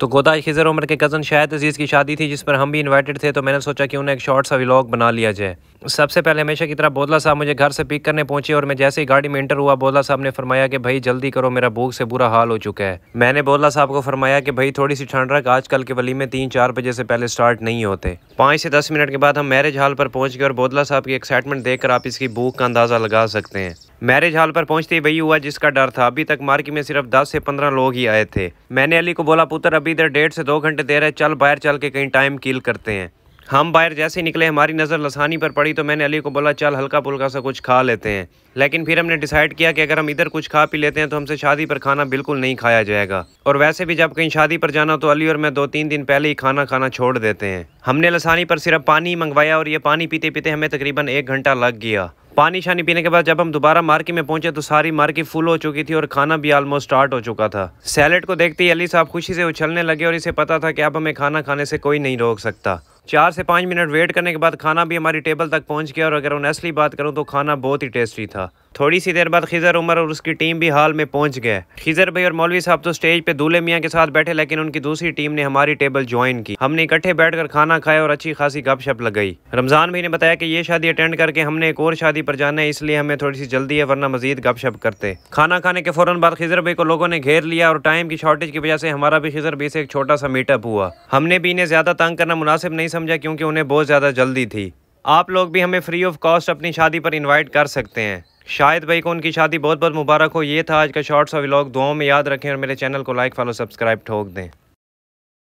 तो गोदा खिजर उमर के कज़न शायद अजीज़ की शादी थी जिस पर हम भी इन्वाइटेड थे तो मैंने सोचा कि उन्हें एक शॉर्ट सा व्लॉग बना लिया जाए सबसे पहले हमेशा की तरह बोदला साहब मुझे घर से पिक करने पहुंचे और मैं जैसे ही गाड़ी में इंटर हुआ बोदला साहब ने फरमाया कि भाई जल्दी करो मेरा भूख से बुरा हाल हो चुका है मैंने बोदला साहब को फरमाया कि भाई थोड़ी सी ठंड रख आजकल के वली में तीन चार बजे से पहले स्टार्ट नहीं होते पाँच से दस मिनट के बाद हम मैरिज हॉल पर पहुँच गए और बोदला साहब की एक्साइटमेंट देखकर आप इसकी भूख का अंदाज़ा लगा सकते हैं मैरिज हॉल पर पहुंचते ही वही हुआ जिसका डर था अभी तक मार्केट में सिर्फ 10 से 15 लोग ही आए थे मैंने अली को बोला पुत्र अभी इधर डेढ़ से दो घंटे देर है चल बाहर चल के कहीं टाइम किल करते हैं हम बाहर जैसे निकले हमारी नज़र लसानी पर पड़ी तो मैंने अली को बोला चल हल्का पुल्का सा कुछ खा लेते हैं लेकिन फिर हमने डिसाइड किया कि अगर हम इधर कुछ खा पी लेते हैं तो हमसे शादी पर खाना बिल्कुल नहीं खाया जाएगा और वैसे भी जब कहीं शादी पर जाना तो अली और मैं दो तीन दिन पहले ही खाना खाना छोड़ देते हैं हमने लसानी पर सिर्फ पानी मंगवाया और ये पानी पीते पीते हमें तकरीबन एक घंटा लग गया पानी शानी पीने के बाद जब हम दोबारा मार्केट में पहुंचे तो सारी मार्केट फुल हो चुकी थी और खाना भी ऑलमोस्ट स्टार्ट हो चुका था सैलड को देखते ही अली साहब खुशी से उछलने लगे और इसे पता था कि अब हमें खाना खाने से कोई नहीं रोक सकता चार से पाँच मिनट वेट करने के बाद खाना भी हमारी टेबल तक पहुंच गया और अगर ऑनेस्टली बात करूं तो खाना बहुत ही टेस्टी था थोड़ी सी देर बाद खिजर उमर और उसकी टीम भी हाल में पहुंच गए खिजर भाई और मौलवी साहब तो स्टेज पे दूल्हे मियाँ के साथ बैठे लेकिन उनकी दूसरी टीम ने हमारी टेबल ज्वाइन की हमने इकट्ठे बैठकर खाना खाया और अच्छी खासी गपशप लगाई रमजान भाई ने बताया कि ये शादी अटेंड करके हमने एक और शादी पर जाना है इसलिए हमें थोड़ी सी जल्दी है वरना मजीद गपशप करते खाना खाने के फौरन बाद खिजर भाई को लोगों ने घेर लिया और टाइम की शॉर्टेज की वजह से हमारा भी खिजर भाई से एक छोटा सा मीटअप हुआ हमने भी इन्हें ज्यादा तंग करना मुनासिब नहीं समझा क्योंकि उन्हें बहुत ज्यादा जल्दी थी आप लोग भी हमें फ्री ऑफ कॉस्ट अपनी शादी पर इनवाइट कर सकते हैं शायद भाई को उनकी शादी बहुत बहुत मुबारक हो ये था आज का शॉर्ट्स और व्लॉग दुआओं में याद रखें और मेरे चैनल को लाइक फॉलो सब्सक्राइब ठोक दें